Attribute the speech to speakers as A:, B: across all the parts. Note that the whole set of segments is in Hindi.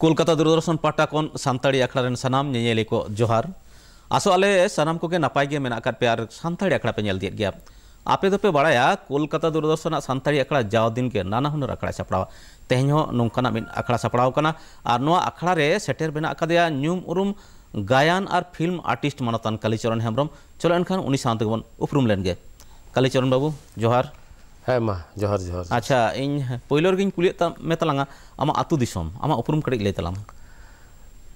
A: कोलकाता दूरदर्शन पाटा को सानी आखड़ा सामान नेल को जोहार आसो आले सामान को नापाय पे और सानी आखड़ा पे दिए आपे दोपे बाड़ाया कोलकाता दूरदर्शन सानतारी अखड़ा जाओ दिन के नाना हुनर अखड़ा सापड़ा तेहन नौकाना मिन अखड़ा सापड़ा और नवा अखड़ा रे सेटेर बना न्यूम उरुम गायन और फिल्म आर्टिस्ट मानतान कालीचरण हेम्ब्रम चलो एनखान उन्नी साथ बन उपरूम लेन कालीचरण बाबू जोहार ᱦᱮᱸ ᱢᱟ ᱡᱚᱦᱟᱨ ᱡᱚᱦᱟᱨ ᱟᱪᱪᱷᱟ ᱤᱧ ᱯᱳᱭᱞᱳ ᱨᱮᱜᱮᱧ ᱠᱩᱞᱤᱭᱮᱫ ᱢᱮ ᱛᱟᱞᱟᱝᱟ ᱟᱢᱟᱜ ᱟᱛᱳ ᱫᱤᱥᱚᱢ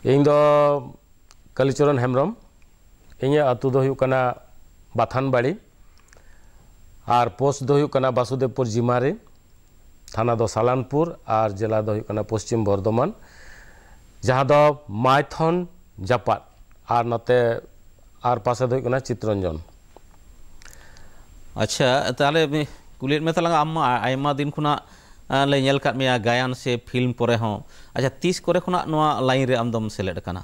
A: ᱟᱢᱟᱜ ᱩᱯᱨᱩᱢ ᱠᱟᱹᱴᱤᱡ ᱞᱟᱹᱭ
B: ᱛᱟᱞᱟᱝ ᱢᱮ ᱤᱧ ᱫᱚ ᱠᱟᱞᱤᱪᱚᱨᱚᱱ ᱦᱮᱢᱵᱨᱚᱢ ᱤᱧᱟᱹᱜ ᱟᱛᱳ ᱫᱚ ᱦᱩᱭᱩᱜ ᱠᱟᱱᱟ ᱵᱟᱛᱷᱟᱱ ᱵᱟᱲᱤ ᱟᱨ ᱯᱳᱥᱴ ᱫᱚ ᱦᱩᱭᱩᱜ ᱠᱟᱱᱟ ᱵᱟᱥᱩᱫᱮᱵᱽᱯᱩᱨ ᱡᱤᱢᱟᱨᱮ ᱛᱷᱟᱱᱟ ᱫᱚ ᱥᱟᱞᱟᱱᱯᱩᱨ ᱟᱨ ᱡᱮᱞᱟ ᱫᱚ ᱦᱩᱭᱩᱜ ᱠᱟᱱᱟ ᱯᱚᱥᱪᱤᱢ ᱵᱚᱨᱫᱷᱚᱢᱟᱱ ᱡᱟᱦᱟᱸ ᱫᱚ ᱢᱟᱭᱛᱷᱚᱱ ᱡᱟᱯᱟᱫ ᱟᱨ ᱱᱚᱛᱮ ᱟᱨ ᱯᱟᱥᱮ ᱫᱚ ᱦᱩᱭᱩᱜ ᱠᱟᱱᱟ ᱪᱤᱛᱨᱚᱧᱡᱚᱱ
A: ᱟᱪᱪᱷᱟ ᱛᱟᱦᱞᱮ ᱠᱩᱞᱤᱭᱮᱫ ᱢᱮ ᱛᱟᱞᱟᱝ ᱟᱢ ᱟᱭᱢᱟ ᱫᱤᱱ ᱠᱷᱚᱱᱟᱜ ᱞᱮ ᱧᱮᱞ ᱠᱟᱫ ᱢᱮᱭᱟ ᱜᱟᱭᱟᱱ ᱥᱮ ᱯᱷᱤᱞᱢ ᱠᱚᱨᱮ ᱦᱚᱸ ᱟᱪᱪᱷᱟ ᱛᱤᱥ ᱠᱚᱨᱮ ᱠᱷᱚᱱᱟᱜ ᱱᱚᱣᱟ ᱞᱟᱭᱤᱱ ᱨᱮ ᱟᱢ ᱫᱚᱢ ᱥᱮᱞᱮᱫ ᱟᱠᱟᱱᱟ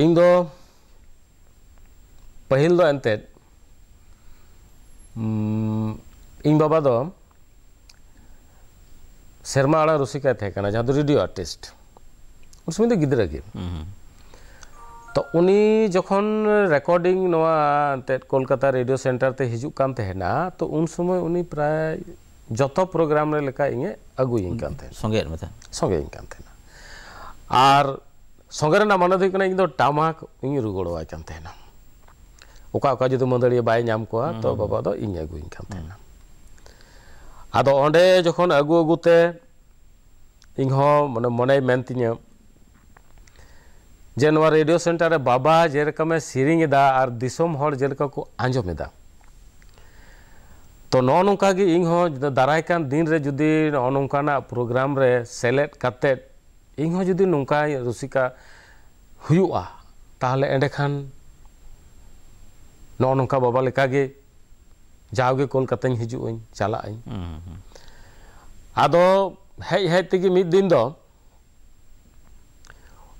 A: ᱤᱧ ᱫᱚ ᱯᱟᱹᱦᱤᱞ ᱫᱚ ᱮᱱᱛᱮᱫ
B: इन बाबा दो तो सेरमा आला रोसिका थे कना जहाँ तो रेडियो आर्टिस्ट उसमें तो गिद्रा की तो उन्हीं जोखन रिकॉर्डिंग नवा ते कोलकाता रेडियो सेंटर ते हिजु काम थे ना तो उन समय उन्हीं प्राय जोतो प्रोग्राम रे लिखा इंगे अगु इंग काम थे संगेर में था संगेर इंग काम थे ना आर संगेर ना मन इंग तो टामाक इंग रुगोड़ काम थे ना ᱚᱠᱟ ᱚᱠᱟ ᱡᱩᱫᱤ ᱢᱟᱹᱫᱟᱹᱲᱤᱭᱟᱹ ᱵᱟᱭ ᱧᱟᱢ ᱠᱚᱣᱟ ᱛᱚ ᱵᱟᱵᱟ ᱫᱚ ᱤᱧ ᱟᱹᱜᱩᱧ ᱠᱟᱱ ᱛᱟᱦᱮᱱᱟ ᱟᱫᱚ ᱚᱸᱰᱮ ᱡᱚᱠᱷᱚᱱ ᱟᱹᱜᱩ ᱟᱹᱜᱩᱛᱮ ᱤᱧᱦᱚᱸ ᱢᱟᱱᱮ ᱢᱚᱱᱮᱭ ᱢᱮᱱ ᱛᱤᱧᱟᱹ ᱡᱮ ᱱᱚᱣᱟ ᱨᱮᱰᱤᱭᱳ ᱥᱮᱱᱴᱟᱨ ᱨᱮ ᱵᱟᱵᱟ ᱡᱮᱞᱮᱠᱟᱢᱮ ᱥᱮᱨᱮᱧ ᱮᱫᱟ ᱟᱨ ᱫᱤᱥᱚᱢ ᱦᱚᱲ ᱡᱮᱞᱮᱠᱟ ᱠᱚ ᱟᱸᱡᱚᱢ ᱮᱫᱟ ᱛᱚ ᱱᱚᱜᱼᱚ ᱱᱚᱝᱠᱟ ᱜᱮ ᱤᱧᱦᱚᱸ ᱫᱟᱨᱟᱭ ᱠᱟᱱ ᱫᱤᱱ ᱨᱮ ᱡᱩᱫᱤ ᱱᱚᱜᱼᱚ ᱱᱚᱝᱠᱟᱱᱟᱜ ᱯᱨᱳᱜᱨᱟᱢ ᱨᱮ ᱥᱮᱞᱮᱫ ᱠᱟᱛᱮᱫ ᱤᱧᱦᱚᱸ ᱡᱩᱫᱤ ᱱᱚᱝᱠᱟ ᱨᱩᱥᱤᱠᱟ ᱦᱩᱭᱩᱜᱼᱟ ᱛᱟᱦᱚᱞᱮ ᱮᱸᱰᱮᱠᱷᱟᱱ ᱱᱚᱜᱼᱚ ᱱᱚᱝᱠᱟ ᱵᱟᱵᱟ ᱞᱮᱠᱟᱜᱮ ᱡᱟᱣᱜᱮ ᱠᱳᱞᱠᱟᱛᱟᱧ ᱦᱤᱡᱩᱜᱼᱟᱹᱧ ᱪᱟᱞᱟᱜᱼᱟᱹᱧ ᱟᱫᱚ ᱦᱮᱡ ᱦᱮᱡ ᱛᱮᱜᱮ ᱢᱤᱫ ᱫᱤᱱ ᱫᱚ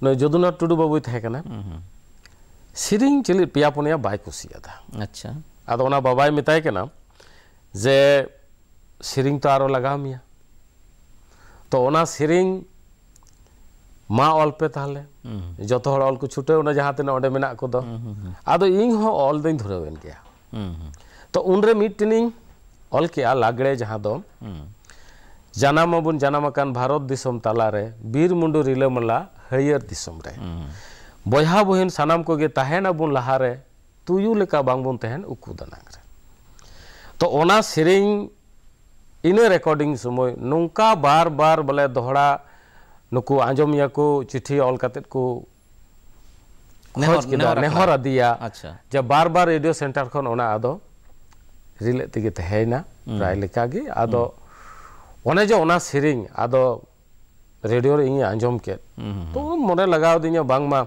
B: ᱱᱩᱭ ᱡᱚᱫᱩᱱᱟᱛᱷ ᱴᱩᱰᱩ ᱵᱟᱹᱵᱩᱭ ᱛᱟᱦᱮᱸ ᱠᱟᱱᱟ ᱥᱮᱨᱮᱧ ᱪᱮᱞᱮ ᱯᱮᱭᱟ ᱯᱩᱱᱭᱟ ᱵᱟᱭ ᱠᱩᱥᱤᱭᱟᱫᱟ ᱟᱪᱪᱷᱟ ᱟᱫᱚ ᱚᱱᱟ ᱵᱟᱵᱟᱭ ᱢᱮᱛᱟᱭ ᱠᱟᱱᱟ ᱡᱮ ᱥᱮᱨᱮᱧ ᱛᱚ ᱟᱨᱚ ᱞᱟᱜᱟᱣ ᱢᱮᱭᱟ ᱛᱚ ᱚᱱᱟ ᱥᱮᱨᱮᱧ ᱢᱟ ᱚᱞ ᱯᱮ ᱛᱟᱦᱞᱮ ᱡᱚᱛᱚ ᱦᱚᱲ ᱚᱞ ᱠᱚ ᱪᱷᱩᱴᱟᱹᱣ ᱮᱱᱟ ᱡᱟᱦᱟᱸ ᱛᱤᱱᱟᱹᱜ ᱚᱸᱰᱮ ᱢᱮᱱᱟᱜ ᱠᱚᱫᱚ ᱟᱫᱚ ᱤᱧ ᱦᱚᱸ ᱚᱞ ᱫᱚᱧ ᱫᱷᱩᱨᱟᱹᱣᱮᱱ ᱜᱮᱭᱟ ᱛᱚ ᱩᱱᱨᱮ ᱢᱤᱫᱴᱮᱱᱤᱧ ᱚᱞ ᱠᱮᱜᱼᱟ ᱞᱟᱜᱽᱲᱮ ᱡᱟᱦᱟᱸ ᱫᱚ ᱡᱟᱱᱟᱢᱟᱵᱚᱱ ᱡᱟᱱᱟᱢᱟᱠᱟᱱ ᱵᱷᱟᱨᱚᱛ ᱫᱤᱥᱚᱢ ᱛᱟᱞᱟᱨᱮ ᱵᱤᱨ ᱢᱩᱸᱰᱩ ᱨᱤᱞᱟᱹᱢᱟᱞᱟ ᱦᱟᱹᱭᱟᱹᱨ ᱫᱤᱥᱚᱢ ᱨᱮ ᱵᱚᱭᱦᱟ ᱵᱚᱦᱤᱱ ᱥᱟᱱᱟᱢ ᱠᱚᱜᱮ ᱛᱟᱦᱮᱱᱟᱵᱚᱱ ᱞᱟᱦᱟᱨᱮ ᱛᱩᱭᱩ ᱞᱮᱠᱟ ᱵᱟᱝᱵᱚᱱ ᱛᱟᱦᱮᱱ ᱩᱠᱩ ᱫᱟᱱᱟᱝ ᱨᱮ ᱛᱚ ᱚᱱᱟ ᱥᱮᱨᱮᱧ ᱤᱱᱟᱹ ᱨᱮᱠᱚᱨᱰᱤᱝ ᱥᱚᱢᱚᱭ ᱱᱚᱝᱠᱟ ᱵᱟᱨ ᱵᱟᱨ ᱵᱚᱞᱮ ᱫᱚᱦᱲᱟ नुक आजमिया को चिट्ठी ऑल कते को नेहर आदिया जब बार बार रेडियो सेंटर रिले तक तेना प्रायगे लेका रेडियो आजम के तो मोने लगाव बांगमा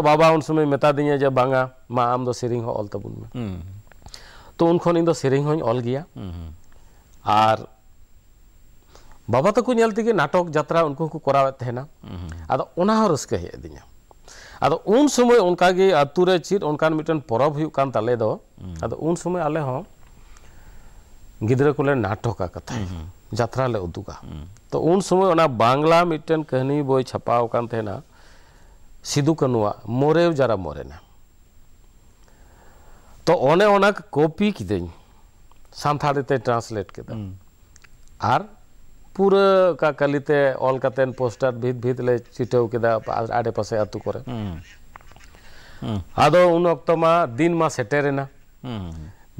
B: बाबा उन समय मेता जे बांगा माँ आम दो ऑल तबुन में तो उन खन इन ऑल गया ᱟᱨ ᱵᱟᱵᱟ ᱛᱟᱠᱚ ᱧᱮᱞ ᱛᱮᱜᱮ ᱱᱟᱴᱚᱠ ᱡᱟᱛᱨᱟ ᱩᱱᱠᱩ ᱠᱚ ᱠᱚᱨᱟᱣᱮᱫ ᱛᱟᱦᱮᱱᱟ ᱟᱫᱚ ᱚᱱᱟ ᱦᱚᱸ ᱨᱟᱹᱥᱠᱟᱹ ᱦᱮᱡ ᱟᱹᱫᱤᱧᱟ ᱟᱫᱚ ᱩᱱ ᱥᱚᱢᱚᱭ ᱚᱱᱠᱟᱜᱮ ᱟᱛᱩ ᱨᱮ ᱪᱮᱫ ᱚᱱᱠᱟᱱ ᱢᱤᱫᱴᱮᱱ ᱯᱚᱨᱚᱵᱽ ᱦᱩᱭᱩᱜ ᱠᱟᱱ ᱛᱟᱞᱮ ᱫᱚ ᱟᱫᱚ ᱩᱱ ᱥᱚᱢᱚᱭ ᱟᱞᱮ ᱦᱚᱸ ᱜᱤᱫᱽᱨᱟᱹ ᱠᱚᱞᱮ ᱱᱟᱴᱚᱠᱟ ᱠᱟᱛᱷᱟ ᱡᱟᱛᱨᱟ ᱞᱮ ᱩᱫᱩᱜᱟ ᱛᱚ ᱩᱱ ᱥᱚᱢᱚᱭ ᱚᱱᱟ ᱵᱟᱝᱞᱟ ᱢᱤᱫᱴᱮᱱ ᱠᱟᱹᱦᱱᱤ ᱵᱳᱭ ᱪᱷᱟᱯᱟᱣ ᱠᱟᱱ ᱛᱟᱦᱮᱱᱟ सिद्धू कनुआ मोरेव जरा मोरेना तो ओने ओना कॉपी किदे सानी ट्रांसलेट के पूरा कलते अलका पोस्टर भीत भीत ले चिटव के आड़ेपाशे अतु को अद उन दिन मा सेटेना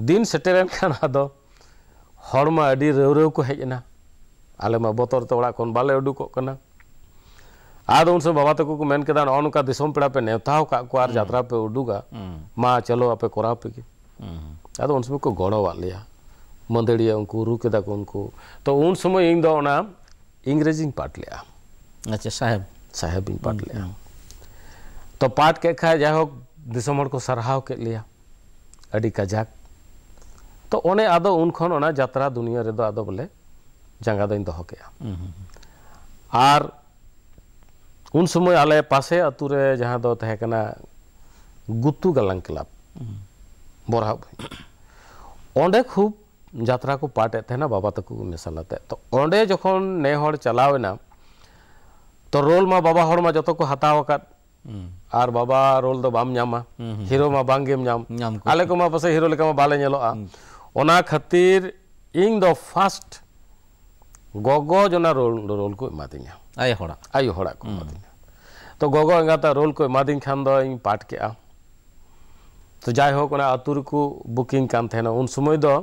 B: दिन सेटेन खाना रौ रौ को हजना आलेमा बतर तो बाले उडुकना आद उन बाबा तक को मेनका दिसम पेड़ा पे नेवता जतरा पे उडूगा माँ चलो आपे कोरा पे अद उन को गड़वा लिया मंदड़िया उनको रुकेदा को उनको तो उन समय इन दो ना इंग्रेजी पाट लिया
A: अच्छा साहेब साहेब इन पाट हम्म, लिया हम्म।
B: तो पाट के खा जैक दिसम को सराहा के लिया अड़ी का जाक तो उन्हें आदो उन खन ओना यात्रा दुनिया रे दो आदो बोले जंगा दिन दहो के हम्म, आर उन समय आले पासे अतुरे जहाँ दो तह कना गुत्तू गलंग क्लब बोरा ओंडे खूब जतरा को पाटे थे ना बाबा तक मेसालाते तो अंडे जो ने चलावना तो रोल मा बाबा हर जो को हतावक और हम्म। बाबा रोल तो बामा हिरो हम्म। मा बांगेम आले को मा पसे हिरो बाना हम्म। खातिर इन द फर्स्ट गगो जना रोल रोल को आई दी को तो गगो एंगाता रोल को दी खान इन पाठ के तो जाय होक को बुकिंग उन समय दो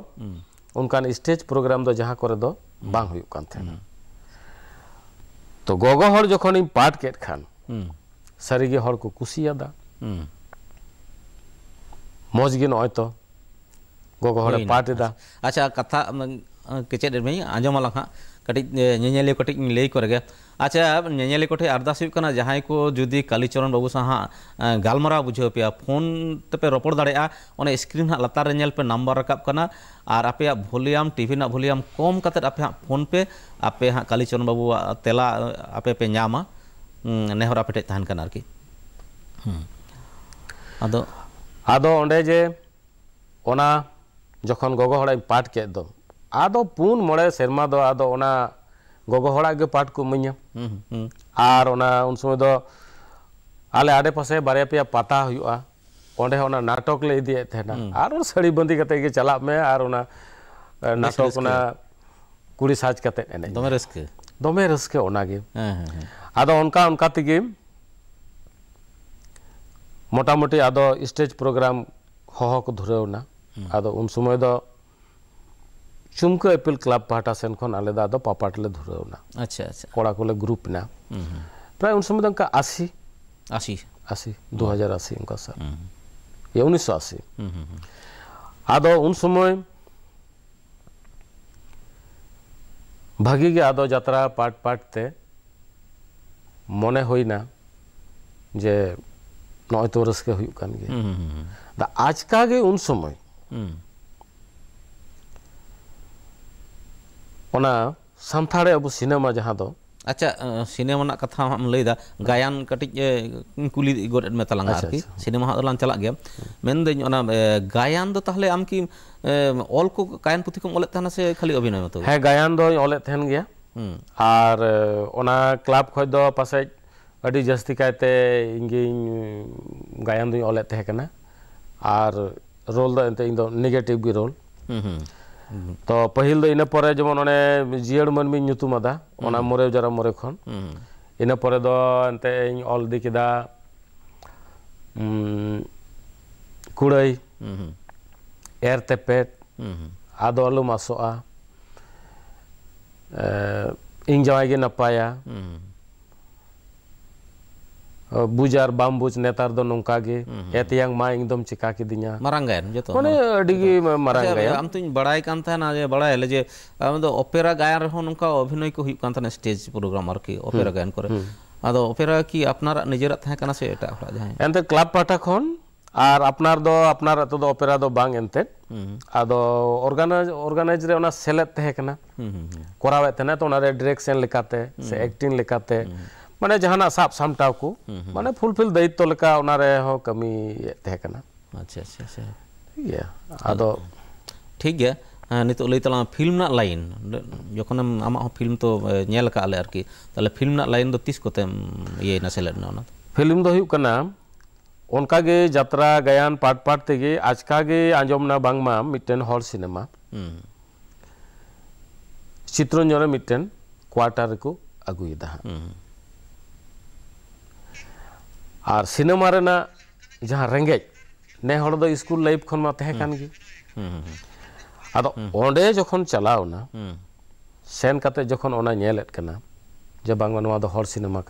B: ᱚᱱᱠᱟᱱ ᱥᱴᱮᱡ ᱯᱨᱳᱜᱨᱟᱢ ᱫᱚ ᱡᱟᱦᱟᱸ ᱠᱚᱨᱮ ᱫᱚ ᱵᱟᱝ ᱦᱩᱭᱩᱜ ᱠᱟᱱ ᱛᱟᱦᱮᱱᱟ ᱛᱚ ᱜᱚᱜᱚ ᱦᱚᱲ ᱡᱚᱠᱷᱚᱱᱤᱧ ᱯᱟᱴ ᱠᱮᱫ ᱠᱷᱟᱱ ᱥᱟᱹᱨᱤᱜᱮ ᱦᱚᱲ ᱠᱚ ᱠᱩᱥᱤᱭᱟᱫᱟ ᱢᱚᱡᱽ ᱜᱮ ᱱᱚᱜᱼᱚᱭ ᱛᱚ ᱜᱚᱜᱚ ᱦᱚᱲᱮ ᱯᱟᱴ
A: ᱮᱫᱟ ᱟᱪᱪᱷᱟ ᱠᱟᱛᱷᱟ ᱠᱮᱪᱮᱫ ᱨᱮ ᱟᱸᱡᱚᱢ ᱟᱞᱟᱝ ᱦᱟᱸᱜ कटी नेले लई को अच्छा नेले को अरदास जहां जुदी कालीचरण बाबू साहा गलमारा बुझे पे फोन तेपे रोपड़ दाड़े स्क्रीन हाँ लतार नम्बर रकाबना और आपे भलियाम टीवी ना कम कते आपे हाँ फोन पे आपे हाँ कालीचरण बाबू तेला आपे पे नामा नेहर आपेटे तहन करना आरकी अदो जे ओना जखन पाठ के दो
B: आदो पुन मड़े सेरमा दो आदो ओना गोगो होड़ा के पाठ को मिन्या हम्म, हम्म। आर ओना उन समय दो आले आड़े पसे बारे पे या पता हुई आ ओने होना नाटक ले दिए थे ना हम्म। आर उन सड़ी बंदी करते के चला में आर ओना नाटक ओना कुड़ी साज करते नहीं दो मेरे रस्के दो मेरे रस्के ओना के हाँ, हाँ, हाँ। आदो उनका उनका तो के मोटा मोटी आदो स्टेज प्रोग्राम हो हो को धुरे होना आदो उन समय दो ᱪᱩᱢᱠᱟᱹ ᱮᱯᱤᱞ ᱠᱞᱟᱵᱽ ᱯᱟᱦᱴᱟ ᱥᱮᱱ ᱠᱷᱚᱱ ᱟᱞᱮ ᱫᱚ ᱟᱫᱚ ᱯᱟᱯᱟᱴ ᱞᱮ ᱫᱷᱩᱨᱟᱹᱣᱱᱟ ᱟᱪᱪᱷᱟ ᱟᱪᱪᱷᱟ ᱠᱚᱲᱟ ᱠᱚᱞᱮ ᱜᱨᱩᱯ ᱱᱟ ᱯᱨᱟᱭ ᱩᱱ ᱥᱚᱢᱚᱭ ᱫᱚ ᱚᱱᱠᱟ 80 80 80 2080 उनका सर ये 1980 आदो उन समय भागी के आदो यात्रा पार्ट पार्ट ते मन होना जे नय तो रसके हुई आज का उन समय ओना संथाड़े अब सिनेमा जहाँ दो
A: अच्छा सिनेमा कथा हम लै दा गायन कटिज कुली गोर में तलांगा अच्छा, की सिनेमा हा दलान चला गया मेन दे ओना गायन दो ताले आम की ऑल को गायन पुथी को ओले थाना से खाली अभिनय तो है गायन दो ओले थन गया आर ओना क्लब
B: खोज दो पसे अडी जस्ती कायते इंगे गायन दो ओले थे कना आर रोल दो इन दो नेगेटिव गी रोल तो पहिल दो इने परे जेमन ओने जियड मन भी हम्म। जरा मोरे खन हम्म। इने परे ऑल दिकिदा कुड़ई एर तेपेट आदो आलू मासोआ इन जवाई नपाया हम्म। ᱵᱩᱡᱟᱨ ᱵᱟᱢ ᱵᱩᱡ ᱱᱮᱛᱟᱨ ᱫᱚ ᱱᱚᱝᱠᱟ ᱜᱮ ᱮᱛᱮᱭᱟᱝ
A: ᱢᱟ ᱤᱧᱫᱚᱢ ᱪᱤᱠᱟ ᱠᱤᱫᱤᱧᱟ ᱢᱟᱨᱟᱝ ᱜᱟᱭᱟᱱ ᱡᱚᱛᱚ ᱢᱟᱱᱮ ᱟᱹᱰᱤ ᱜᱮ ᱢᱟᱨᱟᱝ ᱜᱟᱭᱟᱱ ᱟᱢ ᱛᱚᱧ ᱵᱟᱲᱟᱭ ᱠᱟᱱ ᱛᱟᱦᱮᱱᱟ ᱡᱮ ᱵᱟᱲᱟᱭ ᱟᱞᱮ ᱡᱮ ᱟᱢ ᱫᱚ ᱚᱯᱮᱨᱟ ᱜᱟᱭᱟᱱ ᱨᱮᱦᱚᱸ ᱱᱚᱝᱠᱟ ᱚᱵᱷᱤᱱᱚᱭ ᱠᱚ ᱦᱩᱭᱩᱜ ᱠᱟᱱ ᱛᱟᱦᱮᱱᱟ ᱥᱴᱮᱡ ᱯᱨᱳᱜᱨᱟᱢ ᱟᱨᱠᱤ ᱚᱯᱮᱨᱟ ᱜᱟᱭᱟᱱ ᱠᱚᱨᱮ ᱟᱫᱚ ᱚᱯᱮᱨᱟ ᱠᱤ ᱟᱯᱱᱟᱨᱟᱜ ᱱᱤᱡᱮᱨᱟᱜ ᱛᱟᱦᱮᱸ ᱠᱟᱱᱟ ᱥᱮ ᱮᱴᱟᱜ ᱦᱚᱲᱟᱜ ᱡᱟᱦᱟᱸᱭ ᱮᱱᱛᱮ ᱠᱞᱟᱵ ᱯᱟᱦᱴᱟ ᱠᱷᱚᱱ
B: ᱟᱨ ᱟᱯᱱᱟᱨ ᱫᱚ ᱟᱯᱱᱟᱨᱟᱜ ᱛᱮᱫᱚ ᱚᱯᱮᱨᱟ ᱫᱚ ᱵᱟᱝ ᱮᱱᱛᱮ ᱟᱫᱚ ᱚᱨᱜᱟᱱᱟᱭᱤᱡ ᱚᱨᱜᱟᱱᱟᱭᱤᱡ ᱨᱮ ᱚᱱᱟ ᱥᱮᱞᱮᱫ ᱛᱟᱦᱮᱸ ᱠᱟᱱᱟ ᱠᱚᱨᱟᱣᱮᱫ ᱛᱟᱦᱮᱱᱟ ᱛᱚ ᱚᱱᱟᱨᱮ ᱰᱤᱨᱮᱠᱥᱮᱱ ᱞᱮᱠᱟᱛᱮ ᱥᱮ ᱮᱠᱴᱤᱝ ᱞᱮᱠᱟᱛᱮ माने जहाँ साब सामटाव को माने फुलफिल दायित्व लेका उना कमी
A: तेकना अच्छा अच्छा अच्छा ये ठीक है नित लैतला फिल्म लाइन जखन हम फिल्म तो नेल फिल्म लाइन दो तीस को तेम फिल्म दो उनका गे यात्रा
B: गयान पाट पाट तेगे आजका गे आंजम बांगमा मिटेन हॉल सिनेमा चित्रंजन मिटेन क्वार्टर को अगुई दहा और सिनेमा जहाँ रेगेज ने स्कूल लाइफ खन में अब जो चलावना सेन जो हम्म। तो हम्म, हम्म। तो ना सिनेमा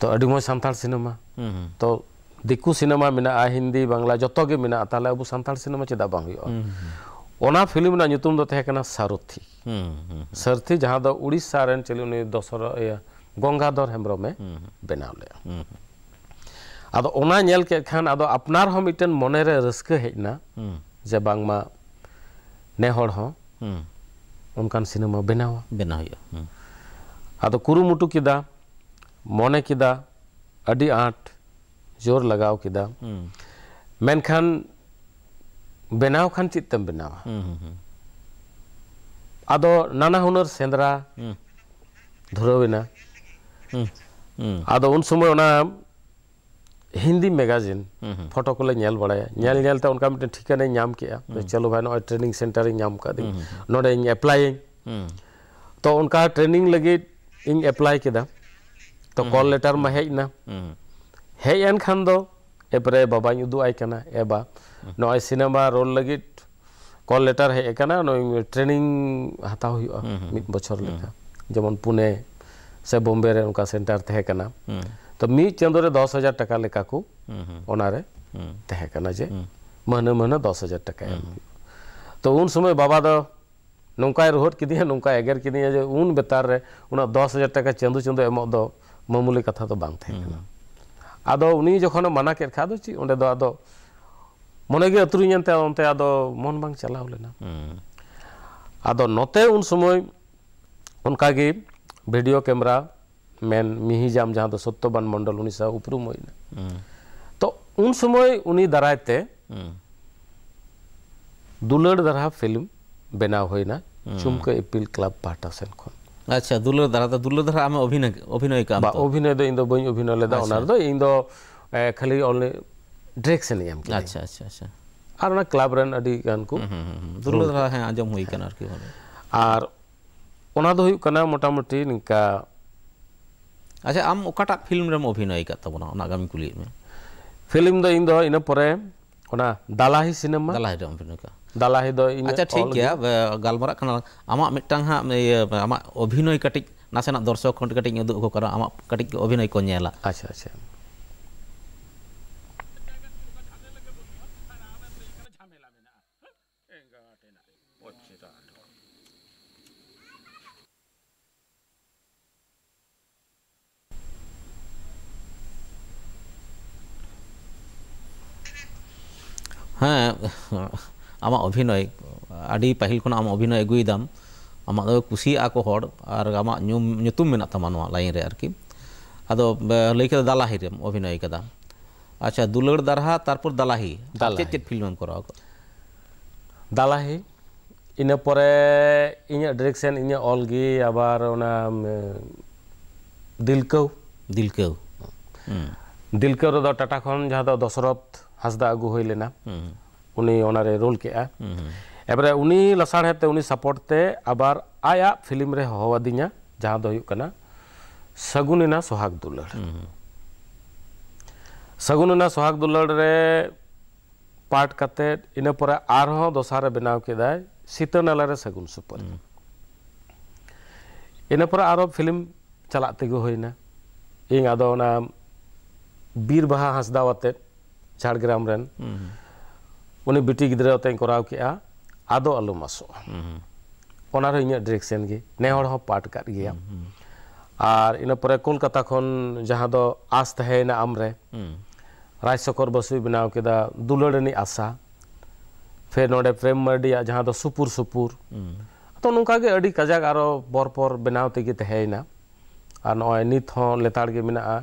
B: तो मज़ सानथार सिनेमा तो दिकू सिनेमा मे हिंदी बांगला जो मेले अब सानथार सिनेमा चेदा बना फिल्म शारुथी सारथी जहाँ उड़ीसा चलिए दशर गंगाधर हेम्ब्रम बनाव ले अब के खान अब अपना मिट्टन जे बामा नेहर सिनेमा बनाव बना अब कुरुमुटू किया मन किया आट जोर लगाव किया मनखान बनाव खान चितम बनाव अद नाना हुनर सेंद्रा धुरवेना
C: आदो
B: उन समय ᱚᱱᱟ हिंदी मैगजीन हम्म। फोटो को लेल बड़ाते तो उनका मिट्टे ठिकाना नाम के चलो भाई ना ट्रेनिंग सेंटर नाम कदी नोड़े एप्लाई तो उनका ट्रेनिंग लगे इन एप्लाई के तो हम्म। कॉल लेटर में हेना हेन हम्म। खान दो एपरे बाबा उदूआई एबा ना सिनेमा रोल लगे कॉल लेटर हेकना ट्रेनिंग हता मिद बचर लेखा जेमन पुणे ᱥᱮ ᱵᱚᱢᱵᱮ ᱨᱮ ᱚᱱᱠᱟ ᱥᱮᱱᱴᱟᱨ ᱛᱟᱦᱮᱸ ᱠᱟᱱᱟ ᱛᱚ ᱢᱤᱫ ᱪᱟᱸᱫᱳ ᱨᱮ ᱫᱚᱥ ᱦᱟᱡᱟᱨ ᱴᱟᱠᱟ ᱞᱮᱠᱟ ᱠᱚ ᱚᱱᱟᱨᱮ ᱛᱟᱦᱮᱸ ᱠᱟᱱᱟ ᱡᱮ ᱢᱟᱹᱦᱱᱟᱹ ᱢᱟᱹᱦᱱᱟᱹ ᱫᱚᱥ ᱦᱟᱡᱟᱨ ᱴᱟᱠᱟ ᱮᱢ ᱛᱚ ᱩᱱ ᱥᱚᱢᱚᱭ ᱵᱟᱵᱟ ᱫᱚ ᱱᱚᱝᱠᱟᱭ ᱨᱚᱦᱚᱫ ᱠᱤᱫᱤᱧᱟ ᱱᱚᱝᱠᱟᱭ ᱮᱜᱮᱨ ᱠᱤᱫᱤᱧᱟ ᱡᱮ ᱩᱱ ᱵᱮᱛᱟᱨ ᱨᱮ ᱚᱱᱟ ᱫᱚᱥ ᱦᱟᱡᱟᱨ ᱴᱟᱠᱟ ᱪᱟᱸᱫᱳ ᱪᱟᱸᱫᱳ ᱮᱢᱚᱜ ᱫᱚ ᱢᱟᱢᱩᱞᱤ ᱠᱟᱛᱷᱟ ᱫᱚ ᱵᱟᱝ ᱛᱟᱦᱮᱸ ᱠᱟᱱᱟ ᱟᱫᱚ ᱩᱱᱤ ᱡᱚᱠᱷᱚᱱᱮ ᱢᱟᱱᱟ ᱠᱮᱫ ᱠᱷᱟᱱ ᱫᱚ ᱪᱮᱫ ᱚᱸᱰᱮ ᱫᱚ ᱟᱫᱚ ᱢᱚᱱᱮ ᱜᱮ ᱟᱹᱛᱩᱨᱤᱧ ᱮᱱᱛᱮ ᱚᱱᱛᱮ ᱟᱫᱚ ᱢᱚᱱ ᱵᱟᱝ ᱪᱟᱞᱟᱣ ᱞᱮᱱᱟ ᱟᱫᱚ ᱱᱚᱛᱮ ᱩᱱ ᱥᱚᱢᱚᱭ ᱚᱱᱠᱟᱜᱮ ᱵᱷᱤᱰᱤᱭᱳ ᱠᱮᱢᱨᱟ ᱢᱮᱱ ᱢᱤᱦᱤᱡᱟᱢ ᱡᱟᱦᱟᱸ ᱫᱚ ᱥᱚᱛᱛᱚᱵᱟᱱ ᱢᱚᱱᱰᱚᱞ ᱩᱱᱤ ᱥᱟᱶ ᱩᱯᱨᱩᱢ ᱦᱩᱭᱱᱟ ᱛᱚ ᱩᱱ ᱥᱚᱢᱚᱭ ᱩᱱᱤ ᱫᱟᱨᱟᱭ ᱛᱮ ᱫᱩᱞᱟᱹᱲ ᱫᱟᱨᱦᱟ ᱯᱷᱤᱞᱢ ᱵᱮᱱᱟᱣ ᱦᱩᱭᱱᱟ ᱪᱩᱢᱠᱟᱹ ᱤᱯᱤᱞ ᱠᱞᱟᱵ ᱯᱟᱦᱴᱟ ᱥᱮᱱ ᱠᱷᱚᱱ अच्छा दुलर दारा तो दुलर दारा आमे अभिनय अभिनय काम बा अभिनय तो इंदो बई अभिनय लेदा ओनार दो इंदो खाली ओनली डायरेक्शन एम के
A: अच्छा अच्छा अच्छा
B: और ना क्लब रन अडी गान को दुलर दारा है
A: आजम हुई कन और की और ᱚᱱᱟ ᱫᱚ ᱦᱩᱭᱩᱜ ᱠᱟᱱᱟ ᱢᱚᱴᱟᱢᱩᱴᱤ ᱱᱤᱝᱠᱟ ᱟᱪᱪᱷᱟ ᱟᱢ ᱚᱠᱟᱴᱟᱜ ᱯᱷᱤᱞᱢ ᱨᱮᱢ ᱚᱵᱷᱤᱱᱚᱭ ᱟᱠᱟᱫ ᱛᱟᱵᱚᱱᱟ ᱚᱱᱟ ᱜᱟᱢᱤᱧ ᱠᱩᱞᱤᱭᱮᱫ ᱢᱮ ᱯᱷᱤᱞᱢ ᱫᱚ ᱤᱧ ᱫᱚ ᱤᱱᱟᱹ ᱯᱚᱨᱮ ᱚᱱᱟ ᱫᱟᱞᱟᱦᱤ ᱥᱤᱱᱮᱢᱟ ᱫᱟᱞᱟᱦᱤ ᱨᱮᱢ ᱚᱵᱷᱤᱱᱚᱭ ᱟᱠᱟᱫ ᱫᱟᱞᱟᱦᱤ ᱫᱚ ᱤᱧ ᱟᱪᱪᱷᱟ ᱴᱷᱤᱠ ᱜᱮᱭᱟ ᱜᱟᱞᱢᱟᱨᱟᱜ ᱠᱟᱱᱟ ᱟᱢᱟᱜ ᱢᱤᱫᱴᱟᱝ ᱦᱟᱸᱜ ᱤᱭᱟᱹ ᱟᱢᱟᱜ ᱚᱵᱷᱤᱱᱚᱭ ᱠᱟᱹᱴᱤᱡ ᱱᱟᱥᱮᱱᱟᱜ ᱫᱚᱨᱥᱚᱠ ᱠᱷᱚᱱ ᱠᱟᱹᱴᱤᱡ ᱩᱫᱩᱜ ᱟᱠᱚ ᱠᱟᱱᱟ ᱟᱢᱟᱜ ᱠᱟᱹᱴᱤᱡ ᱚᱵᱷᱤᱱᱚᱭ ᱠᱚ ᱧᱮᱞᱟ ᱟᱪᱪᱷᱟ ᱟᱪᱪᱷᱟ ᱦᱮᱸ ᱟᱢᱟᱜ ᱚᱵᱷᱤᱱᱚᱭ ᱟᱹᱰᱤ ᱯᱟᱹᱦᱤᱞ ᱠᱷᱚᱱᱟᱜ ᱟᱢ ᱚᱵᱷᱤᱱᱚᱭ ᱟᱹᱜᱩᱭᱮᱫᱟᱢ ᱟᱢᱟᱜ ᱫᱚ ᱠᱩᱥᱤᱭᱟᱜᱼᱟ ᱠᱚ ᱦᱚᱲ ᱟᱨ ᱟᱢᱟᱜ ᱧᱩᱢ ᱧᱩᱛᱩᱢ ᱢᱮᱱᱟᱜ ᱛᱟᱢᱟ ᱱᱚᱣᱟ ᱞᱟᱭᱤᱱ ᱨᱮ ᱟᱨᱠᱤ ᱟᱫᱚ ᱞᱟᱹᱭ ᱠᱮᱫᱟ ᱫᱟᱞᱟᱦᱤᱨᱮᱢ ᱚᱵᱷᱤᱱᱚᱭ ᱠᱟᱫᱟ ᱟᱪᱪᱷᱟ ᱫᱩᱞᱟᱹᱲ ᱫᱟᱨᱦᱟ ᱛᱟᱨᱯᱚᱨ ᱫᱟᱞᱟᱦᱤ ᱪᱮᱫ ᱪᱮᱫ ᱯᱷᱤᱞᱢᱮᱢ ᱠᱚᱨᱟᱣ ᱠᱟᱫᱟ ᱫᱟᱞᱟᱦᱤ
B: ᱤᱱᱟᱹ ᱯᱚᱨᱮ ᱤᱧᱟᱹᱜ ᱰᱤᱨᱮᱠᱥᱮᱱ ᱤᱧᱟᱹᱜ ᱚᱞ ᱜᱮ ᱟᱵᱟᱨ ᱚᱱᱟ ᱫᱤᱞᱠᱟᱹᱣ ᱫᱤᱞᱠᱟᱹᱣ ᱫᱤᱞᱠᱟᱹᱣ ᱨᱮᱫᱚ ᱴᱟᱴᱟ ᱠᱷᱚᱱ ᱡᱟᱦᱟᱸ ᱫᱚ ᱫᱚᱥᱚᱨᱚᱛᱷ हासदा आगू होना उनारे रोल के एपरे उनी लसाड़े उनी सपोर्ट ते आया फिल्म रे हहवादिना जहां दुकना सगुनना सोहाग दुलड़ सगुनना सोहाग दुलड़ पार्ट कते इनपर आर दसारे बनाव के सीत नाला सगुन सुपर इनपर आरो फिल्म चला होना इन अदा बीर बहा हंसदावते झाड़ग्राम बीटी गावे आद आलो मसोर इन डेरेक्शन नेहर पाट कर इनपर कलकता जहाँ आस तहना आमरे रायशकर बसु बनाव के दुलड़ी आशा फिर ना प्रेम मार्डिया जहाँ सुपुर सुपुर तो नौका कजाक आरो बरपर बनाव तेना नीत लेताड़े मेरा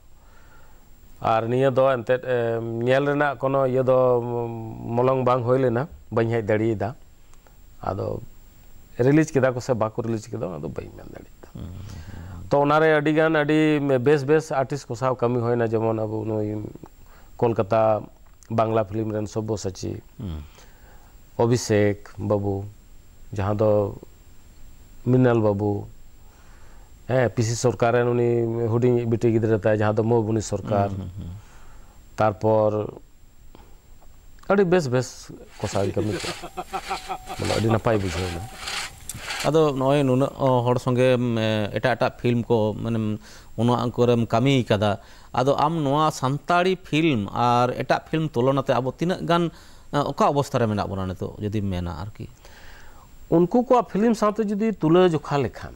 B: और नियदो एंते नेल रेना कोनो यदो मलंग बांग होय लेना बई हे दड़ीदा आदो रिलीज केदा से बाको रिलीज केदा आदो तो ओनारे अडी गान बेस बेस आर्टिस्ट को साव कमी होयना जेमन अब कोलकाता बांग्ला फिल्म रेन सबो अभिषेक बाबू जहां मिनल बाबू ᱦᱮᱸ ᱯᱤᱥᱤ ᱥᱚᱨᱠᱟᱨ ᱨᱮᱱ ᱩᱱᱤ ᱦᱩᱰᱤᱧ ᱵᱤᱴᱤ ᱜᱤᱫᱽᱨᱟᱹ ᱛᱟᱭ ᱡᱟᱦᱟᱸ ᱫᱚ ᱢᱚᱦᱩᱵᱩᱱᱤ ᱥᱚᱨᱠᱟᱨ ᱛᱟᱨᱯᱚᱨ
A: ᱟᱹᱰᱤ ᱵᱮᱥ ᱵᱮᱥ ᱠᱚ ᱥᱟᱶ
B: ᱠᱟᱹᱢᱤ ᱠᱚ ᱵᱚᱞᱮ ᱟᱹᱰᱤ ᱱᱟᱯᱟᱭ ᱵᱩᱡᱷᱟᱹᱣᱱᱟ
A: ᱟᱫᱚ ᱱᱚᱜᱼᱚᱭ ᱱᱩᱱᱟᱹᱜ ᱦᱚᱲ ᱥᱚᱸᱜᱮ ᱮᱴᱟᱜ ᱮᱴᱟᱜ ᱯᱷᱤᱞᱢ ᱠᱚ ᱢᱟᱱᱮ ᱚᱱᱟ ᱠᱚᱨᱮᱢ ᱠᱟᱹᱢᱤ ᱟᱠᱟᱫᱟ ᱟᱫᱚ ᱟᱢ ᱱᱚᱣᱟ ᱥᱟᱱᱛᱟᱲᱤ ᱯᱷᱤᱞᱢ ᱟᱨ ᱮᱴᱟᱜ ᱯᱷᱤᱞᱢ ᱛᱩᱞᱚᱱᱟᱛᱮ ᱟᱵᱚ ᱛᱤᱱᱟᱹᱜ ᱜᱟᱱ ᱚᱠᱟ ᱚᱵᱚᱥᱛᱷᱟ ᱨᱮ ᱢᱮᱱᱟᱜ ᱵᱚᱱᱟ ᱱᱤᱛᱚᱜ ᱡᱩᱫᱤᱢ ᱢᱮᱱᱟ ᱟᱨᱠᱤ ᱩᱱᱠᱩ ᱠᱚᱣᱟᱜ ᱯᱷᱤᱞᱢ ᱥᱟᱶᱛᱮ ᱡᱩᱫᱤ ᱛᱩᱞᱟᱹ ᱡᱚᱠᱷᱟ ᱞᱮᱠᱷᱟᱱ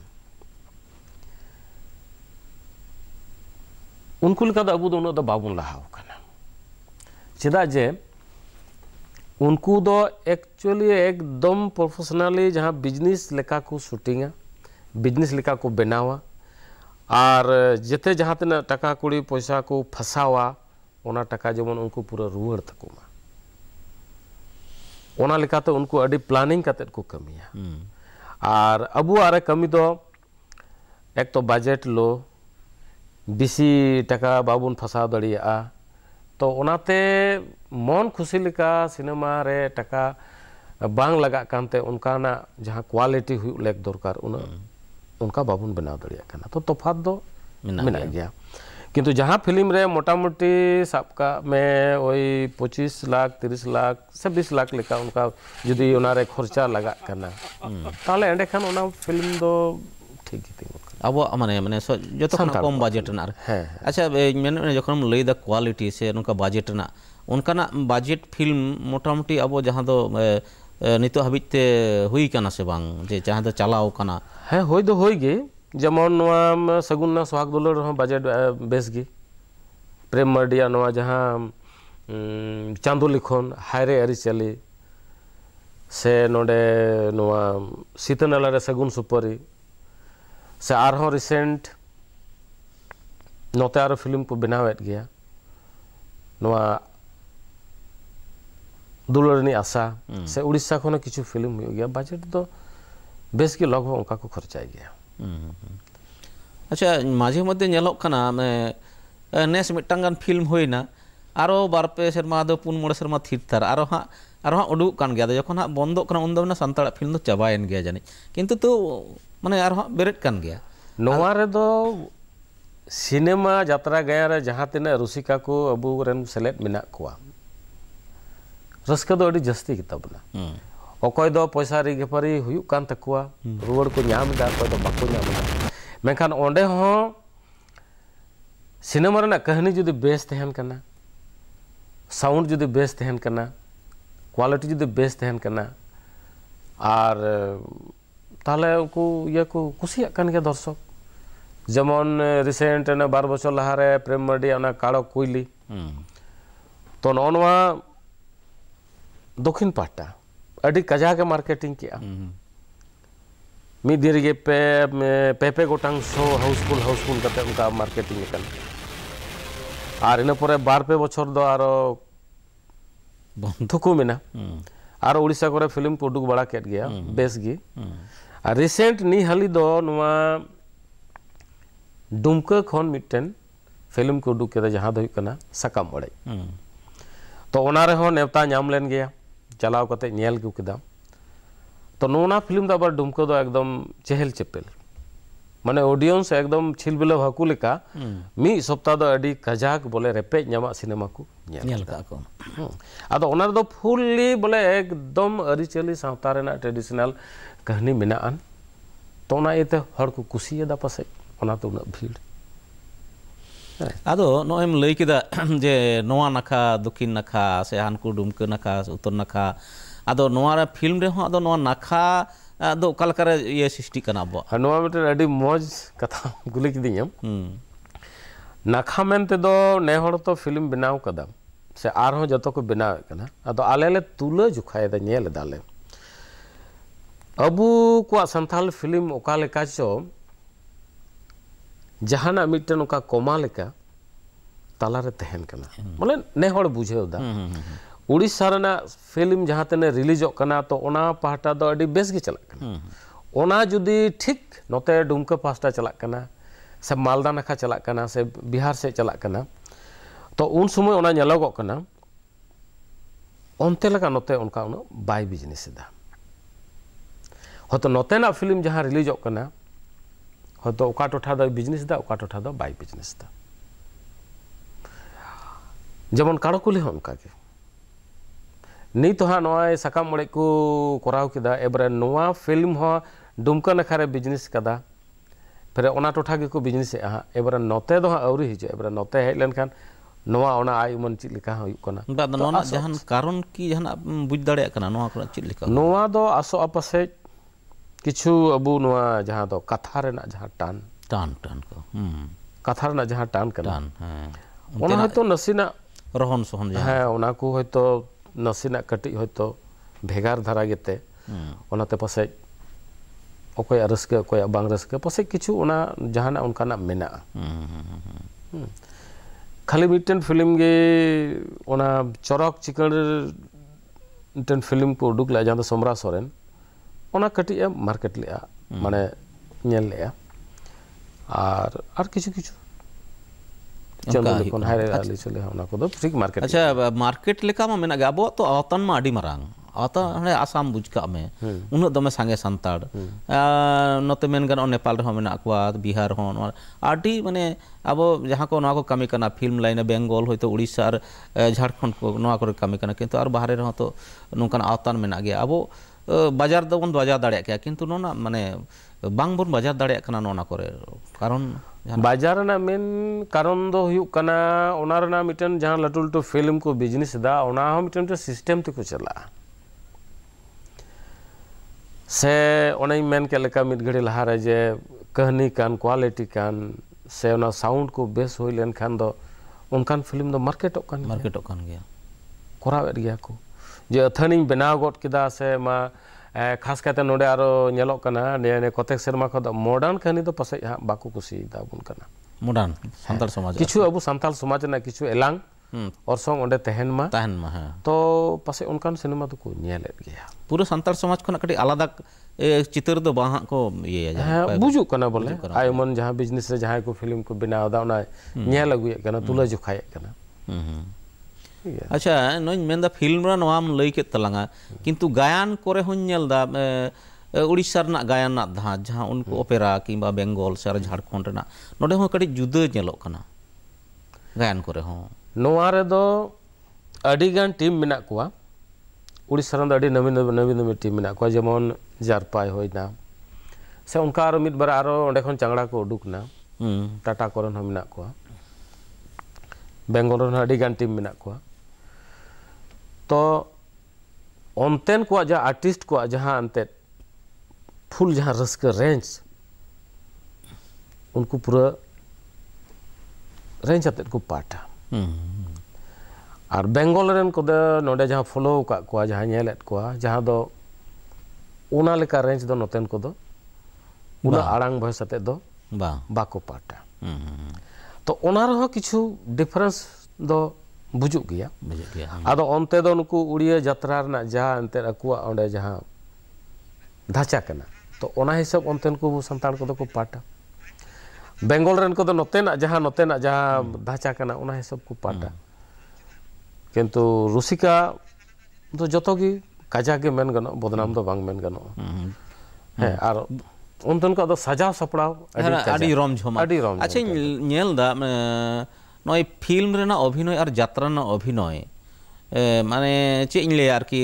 B: उनका तो अब तो बाबन लहा चेदा जे उनको एक्चुअली तो एकदम प्रोफेशनली जहाँ बिजनेस लेका को शूटिंगा बिजनेस लेका को बनावा और जेते जहाँ तना टाका कुड़ी पैसा को फसावा ओना टाका जेमन उनको पूरा रुआर तकोमा ओना लेकाते उनको अड़ी प्लानिंग काते को कमिया हम्म। और अबुआरे कमी दो एक तो बजट लो बसि टाका बाबन फसा दड़ा तो तोनाते मन खुशी लेका सिनेमा रे टाका बांग लगाते उनकाना जहाँ क्वालिटी हुई लेक दरकार उनका बाबन बना दड़ा तो तफात तो किंतु जहाँ फिल्म रे मोटामोटी सब का में वही पचीस लाख तीस लाख बीस लाख लेका उनका जुदी खर्चा लगा करना ताले एंडे खान उना फिल्म दो
A: ठीक ही थी अब माने मैं जो कम बजेट अच्छा जो लैदा क्वालिटी से नुका बजेट उनका बजेट फिल्म मोटामुटी अब जहाँ दो नित हबिते हुई से बांग जे जहाँ दो चलाओ कना है होई
B: जेमन सगुन ना दुल दुलर रहो बजेट बेस प्रेम मर्डिया नवा जहाँ चांदो लिखन हायरे अरिचाली से नोडे नवा सगुन सुपारी ᱥᱮ ᱟᱨᱦᱚᱸ ᱨᱤᱥᱮᱱᱴ ᱱᱚᱛᱮ ᱟᱨᱚ ᱯᱷᱤᱞᱤᱢ ᱠᱚ ᱵᱮᱱᱟᱣᱮᱫ ᱜᱮᱭᱟ ᱱᱚᱣᱟ ᱫᱩᱞᱟᱹᱲ ᱨᱤᱱᱤᱡ ᱟᱥᱟ ᱥᱮ ᱩᱲᱤᱥᱥᱟ ᱠᱷᱚᱱ ᱦᱚᱸ ᱠᱤᱪᱷᱩ ᱯᱷᱤᱞᱤᱢ ᱦᱩᱭᱩᱜ ᱜᱮᱭᱟ ᱵᱟᱡᱮᱴ ᱫᱚ ᱵᱮᱥ ᱜᱮ ᱞᱚᱜ ᱦᱚᱸ ᱚᱱᱠᱟ ᱠᱚ ᱠᱷᱚᱨᱪᱟᱭ ᱜᱮᱭᱟ
A: ᱟᱪᱪᱷᱟ ᱢᱟᱡᱷᱮ ᱢᱚᱫᱽᱫᱷᱮ ᱧᱮᱞᱚᱜ ᱠᱟᱱᱟ ᱱᱮᱥ ᱢᱤᱫᱴᱟᱝ ᱜᱟᱱ ᱯᱷᱤᱞᱢ ᱦᱩᱭᱱᱟ ᱟᱨᱚ ᱵᱟᱨᱯᱮ ᱥᱮᱨᱢᱟ ᱫᱚ ᱯᱩᱱ ᱢᱚᱬᱮ ᱥᱮᱨᱢᱟ ᱛᱷᱤᱨ ᱛᱟᱨ ᱟᱨᱚ ᱦᱟᱸᱜ ᱟᱨᱦᱚᱸ ᱩᱰᱩᱠ ᱠᱟᱱ ᱜᱮᱭᱟ ᱡᱚᱠᱷᱚᱱ ᱦᱟᱸᱜ ᱵᱚᱱᱫᱚᱜ ᱠᱟᱱᱟ ᱩᱱᱫᱚ ᱥᱟᱱᱛᱟᱲᱟᱜ ᱯᱷᱤᱞᱢ ᱫᱚ ᱪᱟᱵᱟᱭᱮᱱ ᱜᱮᱭᱟ ᱡᱟᱹᱱᱤᱡ ᱠᱤᱱᱛᱩ ᱛᱚ ᱢᱟᱱᱮ ᱟᱨᱦᱚᱸ ᱵᱮᱨᱮᱫ ᱠᱟᱱ ᱜᱮᱭᱟ ᱱᱚᱣᱟ ᱨᱮᱫᱚ
B: ᱥᱤᱱᱮᱢᱟ ᱡᱟᱛᱨᱟ ᱜᱟᱭᱟᱱ ᱨᱮ ᱡᱟᱦᱟᱸ ᱛᱤᱱᱟᱹᱜ ᱨᱩᱥᱤᱠᱟ ᱠᱚ ᱟᱵᱚᱨᱮᱱ ᱥᱮᱞᱮᱫ ᱢᱮᱱᱟᱜ ᱠᱚᱣᱟ ᱨᱟᱹᱥᱠᱟᱹ ᱫᱚ ᱟᱹᱰᱤ ᱡᱟᱹᱥᱛᱤ ᱜᱮᱛᱟᱵᱚᱱᱟ ᱚᱠᱚᱭ ᱫᱚ ᱯᱚᱭᱥᱟ ᱨᱤᱜᱮᱯᱟᱨᱤ ᱦᱩᱭᱩᱜ ᱠᱟᱱ ᱛᱟᱠᱚᱣᱟ ᱨᱩᱣᱟᱹᱲ ᱠᱚ ᱧᱟᱢ ᱮᱫᱟ ᱚᱠᱚᱭ ᱫᱚ ᱵᱟᱠᱚ ᱧᱟᱢ ᱮᱫᱟ ᱢᱮᱱᱠᱷᱟᱱ ᱚᱸᱰᱮ ᱦᱚᱸ ᱥᱤᱱᱮᱢᱟ ᱨᱮᱱᱟᱜ ᱠᱟᱹᱦᱱᱤ ᱡᱩᱫᱤ ᱵᱮᱥ ᱛᱟᱦᱮᱱ ᱠᱟᱱᱟ ᱥᱟᱣᱩᱱᱰ ᱡᱩᱫᱤ ᱵᱮᱥ ᱛᱟᱦᱮᱱ ᱠᱟᱱᱟ ᱠᱳᱣᱟᱞᱤᱴᱤ ᱡᱩᱫᱤ ᱵᱮᱥ ᱛᱟᱦᱮᱱ ᱠᱟᱱᱟ ᱟᱨ ᱛᱟᱦᱞᱮ ᱩᱱᱠᱩ ᱤᱭᱟᱹ ᱠᱚ ᱠᱩᱥᱤᱭᱟᱜ ᱠᱟᱱ ᱜᱮᱭᱟ ᱫᱚᱨᱥᱚᱠ ᱡᱮᱢᱚᱱ ᱨᱤᱥᱮᱱᱴ ᱚᱱᱟ ᱵᱟᱨ ᱵᱚᱪᱷᱚᱨ ᱞᱟᱦᱟᱨᱮ ᱯᱨᱮᱢ ᱢᱟᱨᱰᱤ ᱚᱱᱟ ᱠᱟᱲᱚ ᱠᱩᱭᱞᱤ ᱛᱚ ᱱᱚᱜᱼᱚ ᱱᱚᱣᱟ दक्षिण पाटा अड़ी कजाक मार्केटिंग किया मिद रगे पे पेपे गोटांग शो हाउसफुल हाउसफुल करते उनका मार्केटिंग कर और इनपर बारपे बचर दो आरो बंधु को मेना और उड़ीसा को फिल्म प्रोड्यूस बड़ा केट गया बेस गी रिसेंट निहाली दो नुआ डुमका फिल्म को डुके जहाँ दही करना सकम हम्म। तो उन्हारे हो नेवता न्याम लेन गया चलाओ कते नियल क्यों किदा तो नुना फिल्म दा बर डुमको दो एकदम चहल चपल माने ऑडियंस एकदम छिल बिलो भाकू लिका हम्म। मी सप्ताह दो एडी कजाक बोले रेपे न्यामा सिनेमा को नियल का को
C: अतो
B: हम्म। उन्हारे दो फुल्ली बोले एकदम अरिचली सांतारे ट्रेडिशनल कहनी तो तो तो हाँ। हाँ, में तो ये को कुसीदा पास भीड़
A: आदो नोम लैक जे नवा दक्षिण नाखा से हानकु डुमक नखा उत्तर नाखा अद फिल्म नाखा दो कलकारे ये सृष्टि करना मज कथा गुली कि
B: नाखा मनते ने तो फिल्म बनाव से आरो जो को बनाव अद आले तुले जोखाएं अब सानल फिल्म जहाँ कमा तलारे तहन करना मानले हम्म। नेहड़ बुझे हम्म, हम्म, उड़ीसा फिल्म जहाँ तेने रिलीजना तो पहाटा तो बेस चलना जी ठीक नोते डुमका पहाटा चलना से मालदा नाखा चलना से बिहार से चलना तो उन समय उनते बै बिजनेसा ᱦᱚᱭᱛᱚ ᱱᱚᱛᱮᱱᱟᱜ ᱯᱷᱤᱞᱤᱢ ᱡᱟᱦᱟᱸ ᱨᱤᱞᱤᱡᱚᱜ ᱠᱟᱱᱟ ᱦᱚᱭᱛᱚ ᱚᱠᱟ ᱴᱚᱴᱷᱟ ᱫᱚᱭ ᱵᱤᱡᱽᱱᱮᱥ ᱮᱫᱟ ᱚᱠᱟ ᱴᱚᱴᱷᱟ ᱫᱚ ᱵᱟᱭ ᱵᱤᱡᱽᱱᱮᱥ ᱮᱫᱟ ᱡᱮᱢᱚᱱ ᱠᱟᱲᱚᱠᱩᱞᱤ ᱦᱚᱸ ᱚᱱᱠᱟᱜᱮ ᱱᱤᱛ ᱦᱟᱸᱜ ᱱᱚᱜᱼᱚᱭ ᱥᱟᱠᱟᱢ ᱚᱲᱮᱡ ᱠᱚ ᱠᱚᱨᱟᱣ ᱠᱮᱫᱟ ᱮᱵᱟᱨᱮ ᱱᱚᱣᱟ ᱯᱷᱤᱞᱤᱢ ᱦᱚᱸ ᱰᱩᱢᱠᱟ ᱱᱟᱠᱷᱟᱨᱮ ᱵᱤᱡᱽᱱᱮᱥ ᱠᱟᱫᱟ ᱯᱷᱮᱨ ᱚᱱᱟ ᱴᱚᱴᱷᱟ ᱜᱮᱠᱚ ᱵᱤᱡᱽᱱᱮᱥᱮᱜᱼᱟ ᱦᱟᱸᱜ ᱮᱵᱟᱨᱮ ᱱᱚᱛᱮ ᱫᱚ ᱦᱟᱸᱜ ᱟᱹᱣᱨᱤ ᱦᱤᱡᱩᱜᱼᱟ ᱮᱵᱟᱨᱮ ᱱᱚᱛᱮ ᱦᱮᱡ ᱞᱮᱱᱠᱷᱟᱱ ᱱᱚᱣᱟ ᱚᱱᱟ ᱟᱭ ᱩᱢᱟᱹᱱ ᱪᱮᱫ ᱞᱮᱠᱟ ᱦᱩᱭᱩᱜ ᱠᱟᱱᱟ
A: ᱱᱚᱣᱟ ᱨᱮᱱᱟᱜ ᱡᱟᱦᱟᱱ ᱠᱟᱨᱚᱱ ᱠᱤ ᱡᱟᱦᱟᱱᱟᱜ ᱵᱩᱡᱽ ᱫᱟᱲᱮᱭᱟᱜ ᱠᱟᱱᱟ ᱱᱚᱣᱟ ᱠᱚᱨᱮᱱᱟᱜ ᱪᱮᱫ
B: ᱞᱮᱠᱟ ᱱᱚᱣᱟ ᱫᱚ ᱟᱥᱚᱜᱼᱟ ᱯᱟᱥᱮᱡ किछु अब तो कथा टान टान टान को हम्म। कथा जहाँ टान टान
C: हाँ।
B: तो नसीना रहन सहन हाँ तो नसीना कटी हम तो भेगार धारा गेते गेते पास अकोया रसके अकोया बांग रसके पसे किछु ओना जहाना उनकाना मेना खाली मिटेन फिल्म गे ओना चरक चिकन मिटेन फिल्म को उडुक ला जांदा तो समरा सोरेन कटी एम मार्केट ले मान नल ले
A: अच्छा मार्केट में अब तो आतान में आसाम बुझ कमे उन्ना दमे सागे बिहार कमी करना फिल्म लाइन बेंगल हम झारखंड को कमी करना कि बाहर तो नौकान आतान अब ᱵᱟᱡᱟᱨ ᱫᱚᱵᱚᱱ ᱵᱟᱡᱟᱨ ᱫᱟᱲᱮᱭᱟᱜ ᱠᱮᱭᱟ ᱠᱤᱱᱛᱩ ᱱᱚᱣᱟ ᱢᱟᱱᱮ ᱵᱟᱝᱵᱚᱱ ᱵᱟᱡᱟᱨ ᱫᱟᱲᱮᱭᱟᱜ ᱠᱟᱱᱟ ᱱᱚᱣᱟ ᱠᱚᱨᱮ ᱠᱟᱨᱚᱱ ᱵᱟᱡᱟᱨ ᱨᱮᱱᱟᱜ
B: ᱢᱮᱱ ᱠᱟᱨᱚᱱ ᱫᱚ ᱦᱩᱭᱩᱜ ᱠᱟᱱᱟ ᱚᱱᱟ ᱨᱮᱱᱟᱜ ᱢᱤᱫᱴᱮᱱ ᱡᱟᱦᱟᱸ ᱞᱟᱹᱴᱩ ᱞᱟᱹᱴᱩ ᱯᱷᱤᱞᱢ ᱠᱚ ᱵᱤᱡᱽᱱᱮᱥ ᱮᱫᱟ ᱚᱱᱟ ᱦᱚᱸ ᱢᱤᱫᱴᱮᱱ ᱢᱤᱫᱴᱮᱱ ᱥᱤᱥᱴᱮᱢ ᱛᱮᱠᱚ ᱪᱟᱞᱟᱜᱼᱟ ᱥᱮ ᱚᱱᱮᱧ ᱢᱮᱱ ᱠᱮᱫ ᱞᱮᱠᱟ ᱢᱤᱫ ᱜᱷᱟᱹᱲᱤ ᱞᱟᱦᱟᱨᱮ ᱡᱮ ᱠᱟᱹᱦᱱᱤ ᱠᱟᱱ ᱠᱳᱣᱟᱞᱤᱴᱤ ᱠᱟᱱ ᱥᱮ ᱚᱱᱟ ᱥᱟᱣᱩᱱᱰ ᱠᱚ ᱵᱮᱥ ᱦᱩᱭ ᱞᱮᱱᱠᱷᱟᱱ ᱫᱚ ᱚᱱᱠᱟᱱ ᱯᱷᱤᱞᱢ ᱫᱚ ᱢᱟᱨᱠᱮᱴᱚᱜ ᱠᱟᱱ ᱜᱮᱭᱟ ᱢᱟᱨᱠᱮᱴᱚᱜ ᱠᱟᱱ ᱜᱮᱭᱟ ᱠᱚᱨᱟᱣᱮᱫ ᱜᱮᱭᱟ ᱠᱚ जे अथानी बनाव गद केदा से मा खास करते नोडे आरो नेलो कना ने ने कोतेक शर्मा खद मॉडर्न कहनी तो पसे हां बाकू कुसी दाबुन कना
A: मॉडर्न संताल समाज किछु
B: अबु संताल समाज ना किछु एलांग हम्म। और संग ओंडे तहन मा तहन मा हां तो पसे उनकन सिनेमा तो को नेले गया पूरा संताल समाज खन कटी अलादा ए चित्र दो तो बाहा को ये जा हाँ, बुझु कना बोले आय मन जहां बिजनेस रे जहां को फिल्म को बनावदा ना
C: नेले अगुए कना तुला हम्म। जुखाए कना हम्म, हम्म।
A: अच्छा नोई फिल्म रा नवाम लई के तलंगा किंतु गायन करे हुन नेलदा उड़ीसा गायन ना जहाँ जहां उनको ओपेरा किंबा बंगाल से झारखंड रना नोडे कटी जुदा गायन करे हो टीम मेना
B: उड़ीसा रन अडी नवीन टीम मेना जेमन जारपाय होना से उनका आरो बार आरो ओंडे चांगड़ा को उडुकना टाटा कोरन हो मेना कोआ टीम मेना तो अंतन ᱠᱚᱣᱟᱜ ᱡᱟᱦᱟᱸ ᱟᱨᱴᱤᱥᱴ ᱠᱚᱣᱟᱜ ᱡᱟᱦᱟᱸ ᱮᱱᱛᱮᱫ ᱯᱷᱩᱞ ᱡᱟᱦᱟᱸ ᱨᱟᱹᱥᱠᱟᱹ ᱨᱮᱸᱡᱽ उनको पूरा रेंज आते को पाठा और बेंगल रेन को नोडे जहाँ फॉलो का को जहाँ नेल को जहाँ दो उना लेका रेंज दो नोतेन को दो उना आड़ंग भय साथे दो
C: बा
A: बाको पाठा
C: हम्म, हम्म, हम्म।
B: तो ओना रहो किछु डिफरेंस दो बुजुग गया अब अंते उड़िया जतरा जहाँ ᱱᱩᱠᱩ ᱩᱲᱤᱭᱟᱹ ᱡᱟᱛᱨᱟ तो ओना हिसाब अंते को को पाटा बेंगल रेन को नतेना नतेना करना हिसाब को पाटा किंतु रुसिका तो जो काजा के मेन गनो बदनाम तो बांग मेन गनो है और उनतन को तो रोम झोमा रोम अच्छा
A: नेल दा नॉय फिल्म रेना अभिनय और यात्रा अभिनय माने चेक इन ले यार कि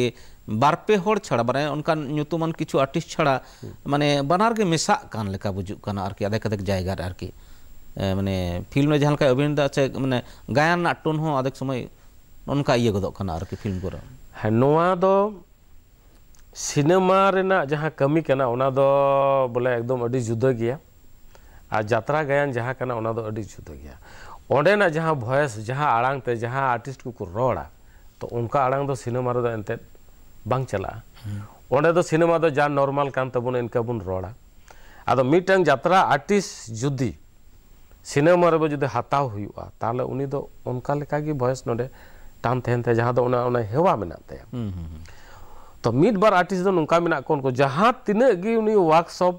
A: बारपे होड़ छड़ा बारे उनका नुतुमन किछु आर्टिस्ट माने बनार के मिसा कान लेका बुझु काना आधे कदक जायगा माने फिल्म में जहाँ का अभिनय दा चे माने गायन ना टोन हो समय उनका ये गदो फिल्म को सिनेमा रेना कमी कना ओना दो
B: बोले एकदम जुदा गया आ गायन जहां जुदा गया ᱚᱸᱰᱮᱱᱟᱜ ᱡᱟᱦᱟᱸ ᱵᱷᱚᱭᱮᱥ ᱡᱟᱦᱟᱸ ᱟᱲᱟᱝ ᱛᱮ ᱡᱟᱦᱟᱸ ᱟᱨᱴᱤᱥᱴ ᱠᱚᱠᱚ ᱨᱚᱲᱟ ᱛᱚ ᱚᱱᱠᱟ ᱟᱲᱟᱝ ᱫᱚ ᱥᱤᱱᱮᱢᱟ ᱨᱮᱫᱚ ᱮᱱᱛᱮᱫ ᱵᱟᱝ ᱪᱟᱞᱟᱜᱼᱟ ᱚᱸᱰᱮ ᱫᱚ ᱥᱤᱱᱮᱢᱟ ᱫᱚ ᱡᱟ ᱱᱚᱨᱢᱟᱞ ᱠᱟᱱ ᱛᱟᱵᱚᱱ ᱤᱱᱠᱟᱹ ᱵᱚᱱ ᱨᱚᱲᱟ ᱟᱫᱚ ᱢᱤᱫᱴᱟᱝ ᱡᱟᱛᱨᱟ ᱟᱨᱴᱤᱥᱴ ᱡᱩᱫᱤ सिनेमा रे जुदी हताव हुआ ताले उनी दो उनका लेका की वॉइस नडे टान थेन ते जहां दो उना उना हेवा मेना ते तो मीट बार आर्टिस्ट दो उनका मेना कोन को जहां तिने गी उनी वर्कशॉप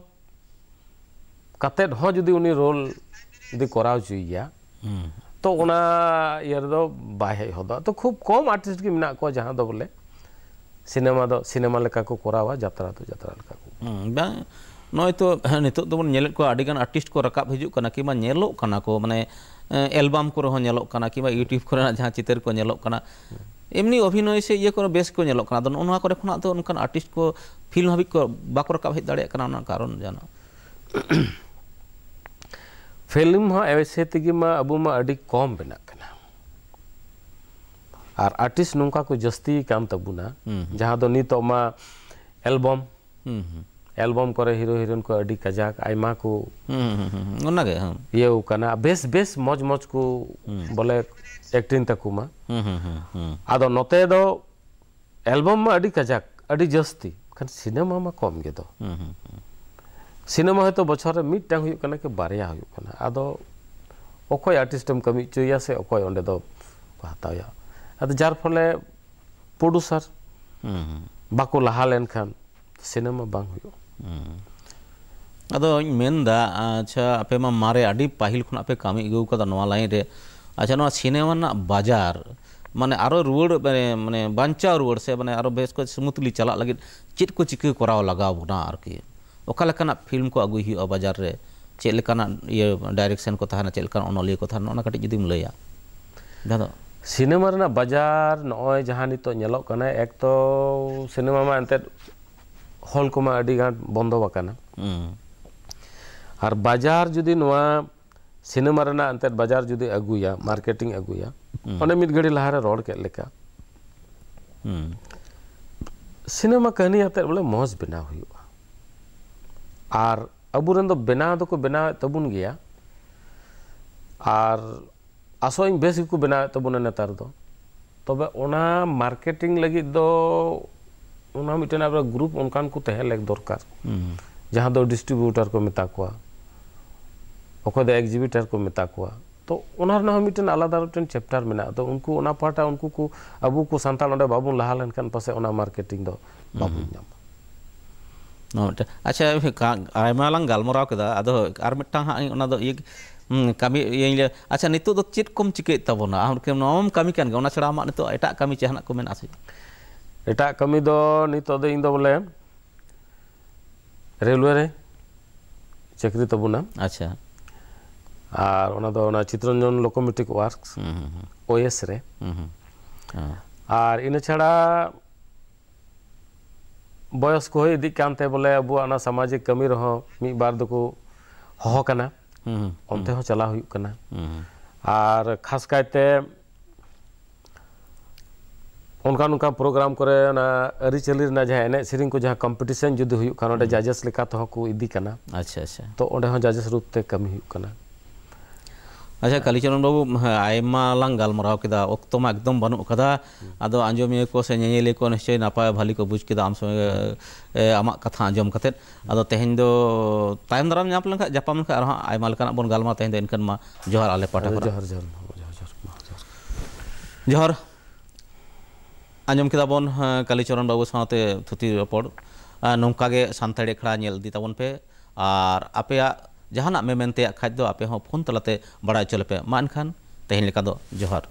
B: कते हो जुदी उनी रोल दी कोराव जुइया तो उना तो खूब कम आर्टिस्ट की को जहां दो बोले सिनेमा दो सिनेमा लेका को कोरावा यात्रा तो यात्रा लेका
A: को हम्म, बा नॉय हाँ, तो नितो तो बन को आडिगन आर्टिस्ट को रकाब हिजुक कना कि मा नेलो कना को माने एल्बम को रहो नेलो कना कि यूट्यूब को जहां चित्र को नेलो कना एमनी अभिनय से ये को बेस को नेलो कना दो तो उनवा को खना तो उनकन आर्टिस्ट को फिल्म हबी को बाको रकाब हिज दाड़े कना कारण जाना फिल्म हाँ ऐसे अब
B: कम बना और आर्टिस्ट नौका को जस्ती काम तबुना जहाँ तो नित मा एल्बम एल्बम करे हीरो हीरोइन को अड़ी कजाक आयमा को
C: उनगे
B: ये कना बेस बेस मौज मौज को बोले एक्टिंग तकुमा आदो नते दो एल्बम मा अड़ी कजाक अड़ी जस्ती खान सिनेमा मा कम गे दो सिनेमा है तो बचर में मिट्टांग हुई बारे हुई करना आर्टिस्टम कमी चोया से ओखय ओंडे दो हताया आदो जार फले
A: प्रोड्यूसर
C: हम्म।
A: बाको लहा लेन खान सिनेमा बांग हुई हम्म। अच्छा आपे मा मारे आडी पाहिल खन आपे कामी गु का नवा लाइन रे अच्छा नवा सिनेमा ना बाजार माने आरो रुवड़ माने माने बांचा रुवड़ से माने आरो बेस को स्मूथली चला लगे चित को चिके कराव लगाव ना आरके अका फिल्म को अगुई हुआ बाजार रे चेलेकाना ये डायरेक्शन को थाना चेलेकाना ओनोली को कटी जिदिम लेया दादा
B: सिनेमा रे ना बाजार नॉय जहाँ नितो नेलो तो सिनेमा में अंतर हॉल को में अड़ी गांड बंदो बकना हर हम्म। बाजार जुदी नुआ सिनेमा रे ना अंतर बाजार जुदी अगुईया हम्म। हम्म। सिनेमा कहनी बोले मौज बिना हुआ और अब बना तो बना तो तबुन गया आसो बेस को बना तबुन नेतार तब तो मार्केटिंग लगे अब ग्रुप उनकान को दरकार हम्म। जहाँ डिस्ट्रीब्यूटर को मिता को अखोद एक्जिबिटर को मिता को तो मिटन अलदा चैप्टार मे तो उनको पार्टा उनको अब को सानता बाबू लहा
A: लेन पास मार्केटिंग बाबू हम्म। ᱱᱚᱣᱟ ᱟᱪᱪᱷᱟ ᱟᱭᱢᱟ ᱞᱟᱝ ᱜᱟᱞᱢᱟᱨᱟᱣ ᱠᱮᱫᱟ ᱟᱫᱚ ᱟᱨ ᱢᱤᱫᱴᱟᱝ ᱦᱟᱸᱜ ᱚᱱᱟ ᱫᱚ ᱤᱭᱟᱹ ᱠᱟᱹᱢᱤ ᱤᱧ ᱞᱟᱹᱭᱟ ᱟᱪᱪᱷᱟ ᱱᱤᱛᱚᱜ ᱫᱚ ᱪᱮᱫ ᱠᱚᱢ ᱪᱤᱠᱟᱹᱭᱮᱫ ᱛᱟᱵᱚᱱᱟ ᱟᱢ ᱱᱚᱣᱟᱢ ᱠᱟᱹᱢᱤ ᱠᱟᱱ ᱜᱮᱭᱟ ᱚᱱᱟ ᱪᱷᱟᱲᱟ ᱟᱢᱟᱜ ᱱᱤᱛᱚᱜ ᱮᱴᱟᱜ ᱠᱟᱹᱢᱤ ᱡᱟᱦᱟᱱᱟᱜ ᱠᱚ ᱢᱮᱱᱟᱜᱼᱟ ᱥᱮ
B: ᱮᱴᱟᱜ ᱠᱟᱹᱢᱤ ᱫᱚ ᱱᱤᱛᱚᱜ ᱫᱚ ᱤᱧ ᱫᱚ ᱵᱚᱞᱮ ᱨᱮᱞᱣᱮ ᱨᱮ ᱪᱟᱹᱠᱨᱤ ᱛᱟᱵᱚᱱᱟ ᱟᱪᱪᱷᱟ ᱟᱨ ᱚᱱᱟ ᱫᱚ ᱚᱱᱟ ᱪᱤᱛᱨᱚᱧᱡᱚᱱ ᱞᱳᱠᱳᱢᱮᱴᱤᱠ ᱳᱣᱟᱨᱠᱥ ᱳ ᱮᱥ ᱨᱮ ᱟᱨ ᱤᱱᱟᱹ ᱪᱷᱟᱲᱟ बयस को बोले अब सामाजिक कमी रहो मी बार दको हह कना
C: ओनते चला हुई
B: और खास कायते उनका उनका प्रोग्राम करे ना अरिचली जहाँ एने सिरिंग को जहाँ कंपटीशन जुद हुई इदी कना अच्छा अच्छा तो ओंडे रूप से कमी होना
A: আচ্ছা কালিচরণ বাবু আইমাalang গাল মরাও কিতা ওক্তমা একদম বনু কদা আদো আঞ্জমি কো সে নেলে কো নিশ্চয় না পায় ভালি কো বুঝকি দাম সময় আমা কথা আঞ্জম কতেন আদো তেহিন দ টাইম দরাম নাম লাগা জপাম লাগা আর আইমাল কান বন গালমা তেহিন দ ইনকানমা জহর आले পাটা জহর জহর জহর
B: জহর জহর জহর
A: জহর আঞ্জম কদ বন কালিচরণ বাবু সাতে থুতি রিপোর্ট নংকা গে শান্তাড়ে খড়া নেল দি তাবন পে আর আপে ᱡᱟᱦᱟᱱᱟᱜ ᱢᱮ ᱢᱮᱱᱛᱮᱭᱟᱜ ᱠᱷᱟᱡ ᱫᱚ ᱟᱯᱮ ᱦᱚᱸ ᱯᱷᱳᱱ ᱛᱟᱞᱟᱛᱮ ᱵᱟᱲᱟᱭ ᱦᱚᱪᱚ ᱞᱮᱯᱮ ᱢᱟ ᱮᱱᱠᱷᱟᱱ ᱛᱮᱦᱮᱧ ᱞᱮᱠᱟ ᱫᱚ ᱡᱚᱦᱟᱨ